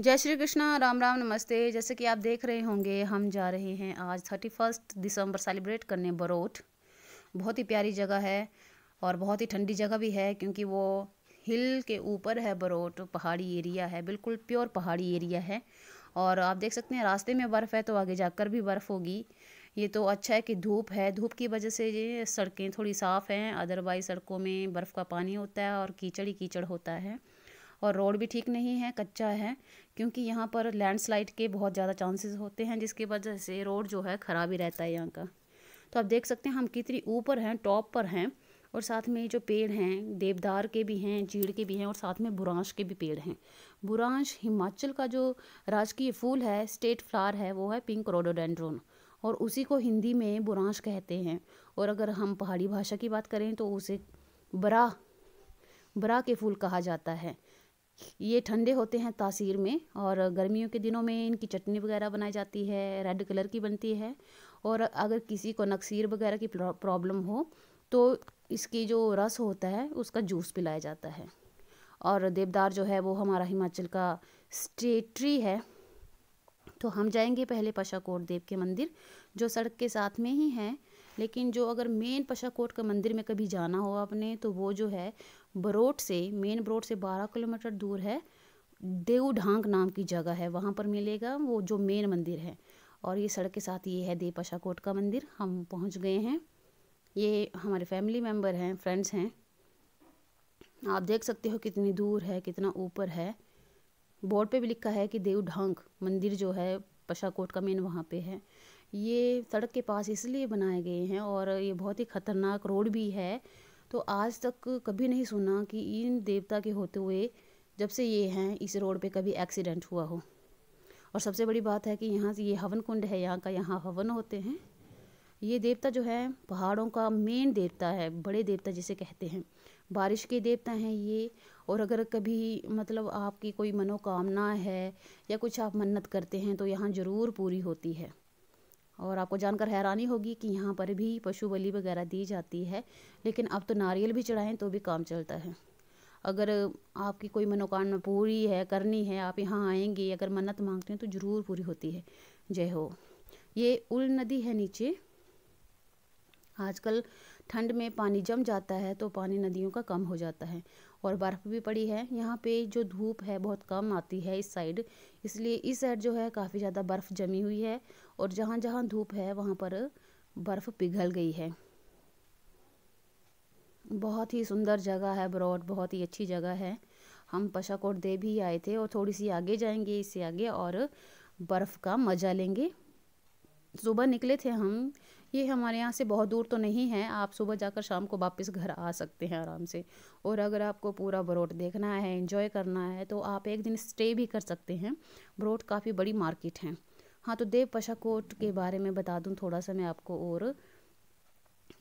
जय श्री कृष्णा राम राम नमस्ते जैसे कि आप देख रहे होंगे हम जा रहे हैं आज थर्टी फर्स्ट दिसंबर सेलिब्रेट करने बरोट बहुत ही प्यारी जगह है और बहुत ही ठंडी जगह भी है क्योंकि वो हिल के ऊपर है बरोट पहाड़ी एरिया है बिल्कुल प्योर पहाड़ी एरिया है और आप देख सकते हैं रास्ते में बर्फ़ है तो आगे जाकर भी बर्फ़ होगी ये तो अच्छा है कि धूप है धूप की वजह से ये सड़कें थोड़ी साफ़ हैं अदरवाइज सड़कों में बर्फ़ का पानी होता है और कीचड़ ही कीचड़ होता है और रोड भी ठीक नहीं है कच्चा है क्योंकि यहाँ पर लैंडस्लाइड के बहुत ज़्यादा चांसेस होते हैं जिसकी वजह से रोड जो है ख़राब ही रहता है यहाँ का तो आप देख सकते हैं हम कितनी ऊपर हैं टॉप पर हैं और साथ में जो पेड़ हैं देवदार के भी हैं चीड़ के भी हैं और साथ में बुरांश के भी पेड़ हैं बुरांश हिमाचल का जो राजकीय फूल है स्टेट फ्लावर है वो है पिंक रोडोडेंड्रोन और उसी को हिंदी में बुरांश कहते हैं और अगर हम पहाड़ी भाषा की बात करें तो उसे बरा बरा के फूल कहा जाता है ये ठंडे होते हैं तासीर में और गर्मियों के दिनों में इनकी चटनी वगैरह बनाई जाती है रेड कलर की बनती है और अगर किसी को नक्सीर वगैरह की प्रॉब्लम हो तो इसकी जो रस होता है उसका जूस पिलाया जाता है और देवदार जो है वो हमारा हिमाचल का स्टेट्री है तो हम जाएंगे पहले पशाकोट देव के मंदिर जो सड़क के साथ में ही हैं लेकिन जो अगर मेन पशाकोट का मंदिर में कभी जाना हो आपने तो वो जो है बरोट से मेन बरोट से बारह किलोमीटर दूर है देव ढांग नाम की जगह है वहाँ पर मिलेगा वो जो मेन मंदिर है और ये सड़क के साथ ये है देव पशाकोट का मंदिर हम पहुँच गए हैं ये हमारे फैमिली मेम्बर हैं फ्रेंड्स हैं आप देख सकते हो कितनी दूर है कितना ऊपर है बोर्ड पे भी लिखा है कि देव ढांग मंदिर जो है पशाकोट का मेन वहाँ पे है ये सड़क के पास इसलिए बनाए गए हैं और ये बहुत ही ख़तरनाक रोड भी है तो आज तक कभी नहीं सुना कि इन देवता के होते हुए जब से ये हैं इस रोड पे कभी एक्सीडेंट हुआ हो और सबसे बड़ी बात है कि यहाँ से ये हवन कुंड है यहाँ का यहाँ हवन होते हैं ये देवता जो है पहाड़ों का मेन देवता है बड़े देवता जिसे कहते हैं बारिश के देवता हैं ये और अगर कभी मतलब आपकी कोई मनोकामना है या कुछ आप मन्नत करते हैं तो यहाँ ज़रूर पूरी होती है और आपको जानकर हैरानी होगी कि यहाँ पर भी पशु बलि वगैरह दी जाती है लेकिन अब तो नारियल भी चढ़ाएं तो भी काम चलता है अगर आपकी कोई मनोकामना पूरी है करनी है आप यहाँ आएंगे अगर मन्नत मांगते हैं तो ज़रूर पूरी होती है जय हो ये उल नदी है नीचे आजकल ठंड में पानी जम जाता है तो पानी नदियों का कम हो जाता है और बर्फ़ भी पड़ी है यहाँ पे जो धूप है बहुत कम आती है इस साइड इसलिए इस साइड जो है काफ़ी ज़्यादा बर्फ़ जमी हुई है और जहाँ जहाँ धूप है वहाँ पर बर्फ़ पिघल गई है बहुत ही सुंदर जगह है ब्रॉड बहुत ही अच्छी जगह है हम पशाकोट देव भी आए थे और थोड़ी सी आगे जाएंगे इससे आगे और बर्फ़ का मज़ा लेंगे सुबह निकले थे हम ये हमारे यहाँ से बहुत दूर तो नहीं है आप सुबह जाकर शाम को वापस घर आ सकते हैं आराम से और अगर आपको पूरा बरोड देखना है इन्जॉय करना है तो आप एक दिन स्टे भी कर सकते हैं बरोड काफ़ी बड़ी मार्केट है हाँ तो देव पशा कोट के बारे में बता दूँ थोड़ा सा मैं आपको और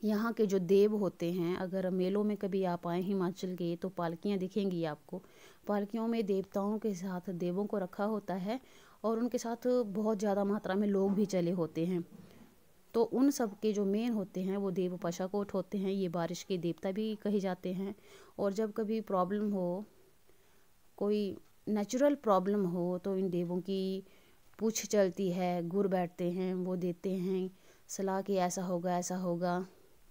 यहाँ के जो देव होते हैं अगर मेलों में कभी आप आए हिमाचल के तो पालकियाँ दिखेंगी आपको पालकियों में देवताओं के साथ देवों को रखा होता है और उनके साथ बहुत ज़्यादा मात्रा में लोग भी चले होते हैं तो उन सब के जो मेन होते हैं वो देव पशाकोट होते हैं ये बारिश के देवता भी कहे जाते हैं और जब कभी प्रॉब्लम हो कोई नेचुरल प्रॉब्लम हो तो इन देवों की पूछ चलती है घुर बैठते हैं वो देते हैं सलाह कि ऐसा होगा ऐसा होगा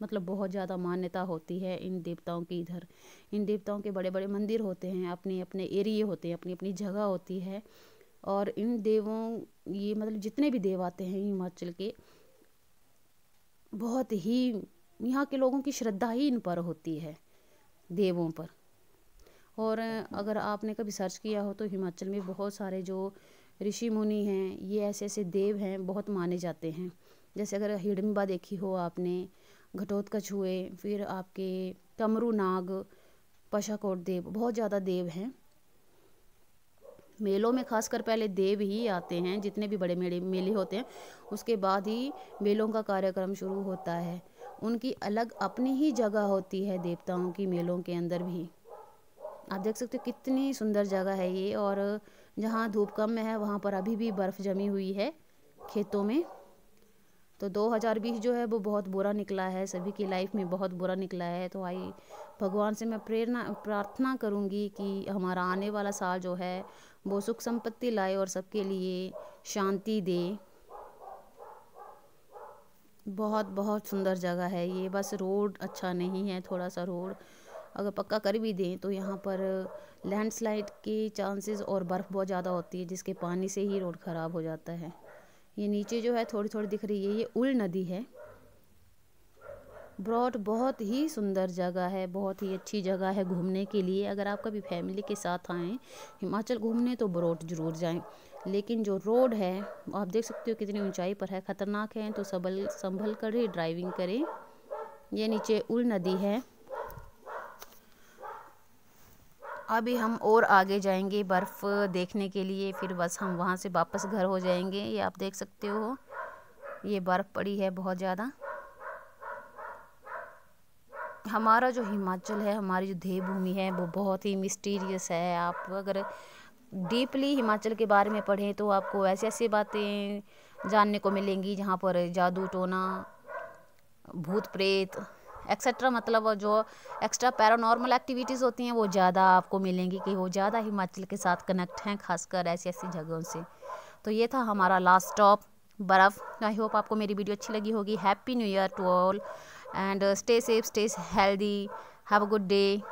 मतलब बहुत ज़्यादा मान्यता होती है इन देवताओं की इधर इन देवताओं के बड़े बड़े मंदिर होते हैं अपने अपने एरिए होते हैं अपनी अपनी जगह होती है और इन देवों ये मतलब जितने भी देव आते हैं हिमाचल के बहुत ही यहाँ के लोगों की श्रद्धा ही इन पर होती है देवों पर और अगर आपने कभी सर्च किया हो तो हिमाचल में बहुत सारे जो ऋषि मुनि हैं ये ऐसे ऐसे देव हैं बहुत माने जाते हैं जैसे अगर हिडम्बा देखी हो आपने घटोत्कच हुए फिर आपके कमरू नाग पशाकोट देव बहुत ज़्यादा देव हैं मेलों में खासकर पहले देव ही आते हैं जितने भी बड़े मेले मेले होते हैं उसके बाद ही मेलों का कार्यक्रम शुरू होता है उनकी अलग अपनी ही जगह होती है देवताओं की मेलों के अंदर भी आप देख सकते हो कितनी सुंदर जगह है ये और जहाँ धूप कम है वहाँ पर अभी भी बर्फ़ जमी हुई है खेतों में तो 2020 जो है वो बहुत बुरा निकला है सभी की लाइफ में बहुत बुरा निकला है तो आई भगवान से मैं प्रेरणा प्रार्थना करूँगी कि हमारा आने वाला साल जो है वो सुख संपत्ति लाए और सबके लिए शांति दे बहुत बहुत सुंदर जगह है ये बस रोड अच्छा नहीं है थोड़ा सा रोड अगर पक्का कर भी दें तो यहाँ पर लैंडस्लाइड के चांसेस और बर्फ़ बहुत ज़्यादा होती है जिसके पानी से ही रोड ख़राब हो जाता है ये नीचे जो है थोड़ी थोड़ी दिख रही है ये उल नदी है ब्रॉड बहुत ही सुंदर जगह है बहुत ही अच्छी जगह है घूमने के लिए अगर आप कभी फैमिली के साथ आएँ हिमाचल घूमने तो ब्रॉड ज़रूर जाएँ लेकिन जो रोड है आप देख सकते हो कितनी ऊंचाई पर है ख़तरनाक है तो संभल संभल कर ही ड्राइविंग करें ये नीचे उल नदी है अभी हम और आगे जाएंगे बर्फ़ देखने के लिए फिर बस हम वहाँ से वापस घर हो जाएंगे ये आप देख सकते हो ये बर्फ़ पड़ी है बहुत ज़्यादा हमारा जो हिमाचल है हमारी जो देवभूमि है वो बहुत ही मिस्टीरियस है आप अगर डीपली हिमाचल के बारे में पढ़ें तो आपको ऐसी ऐसी बातें जानने को मिलेंगी जहाँ पर जादू टोना भूत प्रेत एक्सेट्रा मतलब जो एक्स्ट्रा पैरानॉर्मल एक्टिविटीज़ होती हैं वो ज़्यादा आपको मिलेंगी कि वो ज़्यादा हिमाचल के साथ कनेक्ट हैं खासकर ऐसी ऐसी जगहों से तो ये था हमारा लास्ट स्टॉप बर्फ़ आई होप आपको मेरी वीडियो अच्छी लगी होगी happy new year to all and uh, stay safe stay healthy have a good day